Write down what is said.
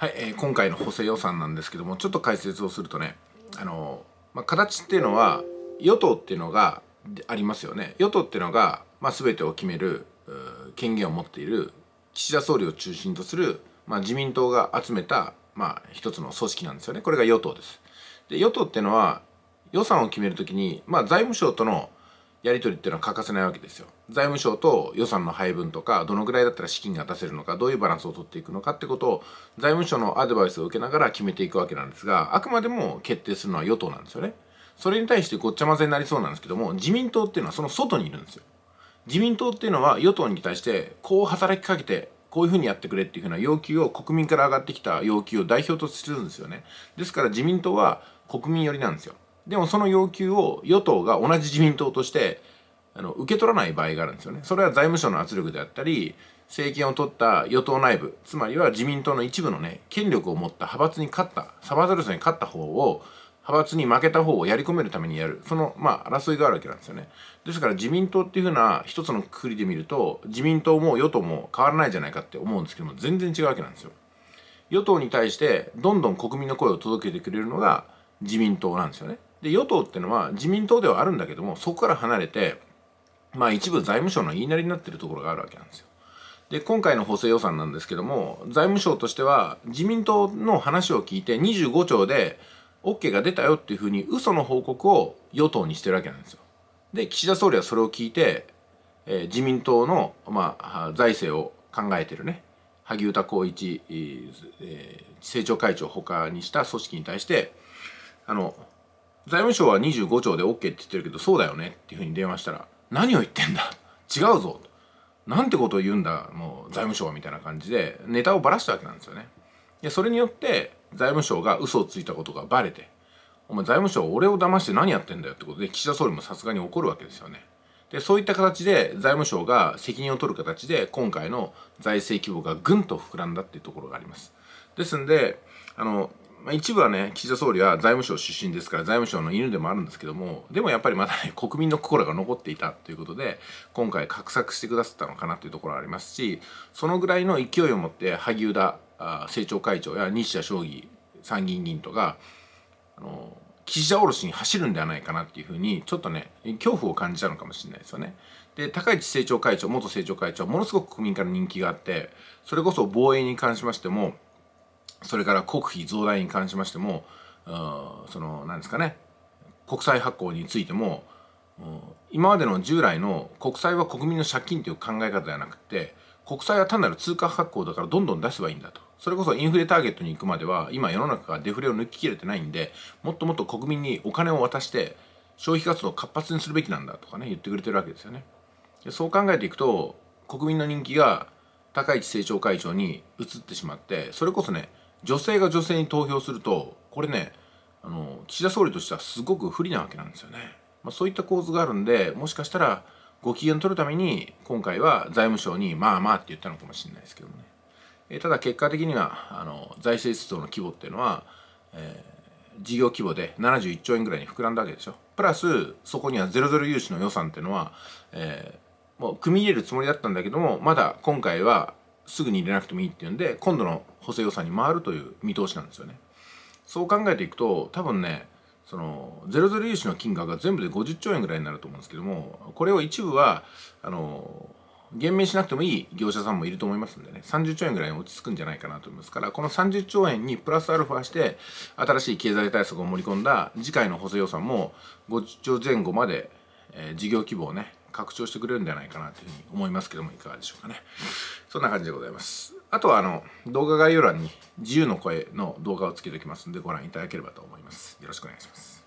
はい、えー、今回の補正予算なんですけどもちょっと解説をするとねあの、まあ、形っていうのは与党っていうのがありますよね与党っていうのが、まあ、全てを決める権限を持っている岸田総理を中心とする、まあ、自民党が集めた、まあ、一つの組織なんですよねこれが与党です。で与党っていうのは予算を決めるときに、まあ、財務省とのやり取りっていうのは欠かせないわけですよ財務省と予算の配分とかどのぐらいだったら資金が出せるのかどういうバランスを取っていくのかってことを財務省のアドバイスを受けながら決めていくわけなんですがあくまでも決定するのは与党なんですよねそれに対してごっちゃ混ぜになりそうなんですけども自民党っていうのはその外にいるんですよ自民党っていうのは与党に対してこう働きかけてこういうふうにやってくれっていうふうな要求を国民から上がってきた要求を代表とするんですよねですから自民党は国民寄りなんですよでもその要求を与党が同じ自民党としてあの受け取らない場合があるんですよね。それは財務省の圧力であったり政権を取った与党内部つまりは自民党の一部のね権力を持った派閥に勝ったサバザルスに勝った方を派閥に負けた方をやり込めるためにやるその、まあ、争いがあるわけなんですよねですから自民党っていうふうな一つのくくりで見ると自民党も与党も変わらないじゃないかって思うんですけども全然違うわけなんですよ与党に対してどんどん国民の声を届けてくれるのが自民党なんですよねで与党っていうのは自民党ではあるんだけどもそこから離れてまあ一部財務省の言いなりになってるところがあるわけなんですよ。で今回の補正予算なんですけども財務省としては自民党の話を聞いて25兆で OK が出たよっていうふうに嘘の報告を与党にしてるわけなんですよ。で岸田総理はそれを聞いて、えー、自民党の、まあ、財政を考えてるね萩生田光一、えー、政調会長ほかにした組織に対してあの財務省は25兆で OK って言ってるけどそうだよねっていうふうに電話したら何を言ってんだ違うぞなんてことを言うんだもう財務省はみたいな感じでネタをばらしたわけなんですよねでそれによって財務省が嘘をついたことがバレてお前財務省俺を騙して何やってんだよってことで岸田総理もさすがに怒るわけですよねでそういった形で財務省が責任を取る形で今回の財政規模がぐんと膨らんだっていうところがありますですんであのまあ、一部はね、岸田総理は財務省出身ですから、財務省の犬でもあるんですけども、でもやっぱりまだね、国民の心が残っていたということで、今回、画策してくださったのかなというところはありますし、そのぐらいの勢いを持って、萩生田政調会長や西田将棋参議院議員とか、あの岸田おろしに走るんではないかなっていうふうに、ちょっとね、恐怖を感じたのかもしれないですよね。で、高市政調会長、元政調会長はものすごく国民から人気があって、それこそ防衛に関しましても、それから国費増大に関しましても、その、なんですかね、国債発行についても、今までの従来の国債は国民の借金という考え方ではなくて、国債は単なる通貨発行だからどんどん出せばいいんだと。それこそインフレターゲットに行くまでは、今世の中がデフレを抜ききれてないんで、もっともっと国民にお金を渡して、消費活動を活発にするべきなんだとかね、言ってくれてるわけですよね。でそう考えていくと、国民の人気が高市政調会長に移ってしまって、それこそね、女性が女性に投票するとこれねあの岸田総理としてはすごく不利なわけなんですよね。まあ、そういった構図があるんでもしかしたらご機嫌取るために今回は財務省にまあまあって言ったのかもしれないですけどね。えただ結果的にはあの財政出動の規模っていうのは、えー、事業規模で71兆円ぐらいに膨らんだわけでしょ。プラスそこにはゼロゼロ融資の予算っていうのは、えー、もう組み入れるつもりだったんだけどもまだ今回はすぐに入れなくてもいいっていうんで今度の補正予算に回るという見通しなんですよね。そう考えていくと多分ねそのゼロゼロ融資の金額が全部で50兆円ぐらいになると思うんですけどもこれを一部はあの減免しなくてもいい業者さんもいると思いますんでね30兆円ぐらいに落ち着くんじゃないかなと思いますからこの30兆円にプラスアルファして新しい経済対策を盛り込んだ次回の補正予算も50兆前後まで、えー、事業規模をね拡張してくれるんじゃないかなというふうに思いますけどもいかがでしょうかねそんな感じでございますあとはあの動画概要欄に自由の声の動画をつけておきますのでご覧いただければと思いますよろしくお願いします